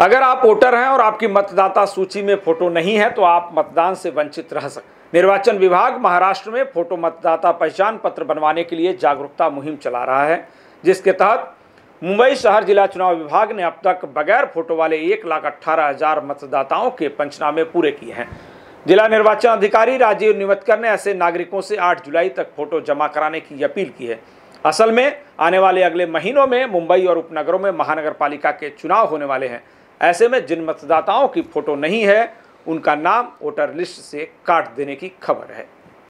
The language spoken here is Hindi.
अगर आप वोटर हैं और आपकी मतदाता सूची में फोटो नहीं है तो आप मतदान से वंचित रह सकते निर्वाचन विभाग महाराष्ट्र में फोटो मतदाता पहचान पत्र बनवाने के लिए जागरूकता मुहिम चला रहा है जिसके तहत मुंबई शहर जिला चुनाव विभाग ने अब तक बगैर फोटो वाले एक लाख अट्ठारह हजार मतदाताओं के पंचनामे पूरे किए हैं जिला निर्वाचन अधिकारी राजीव निवतकर ने ऐसे नागरिकों से 8 जुलाई तक फोटो जमा कराने की अपील की है असल में आने वाले अगले महीनों में मुंबई और उपनगरों में महानगर पालिका के चुनाव होने वाले हैं ऐसे में जिन मतदाताओं की फ़ोटो नहीं है उनका नाम वोटर लिस्ट से काट देने की खबर है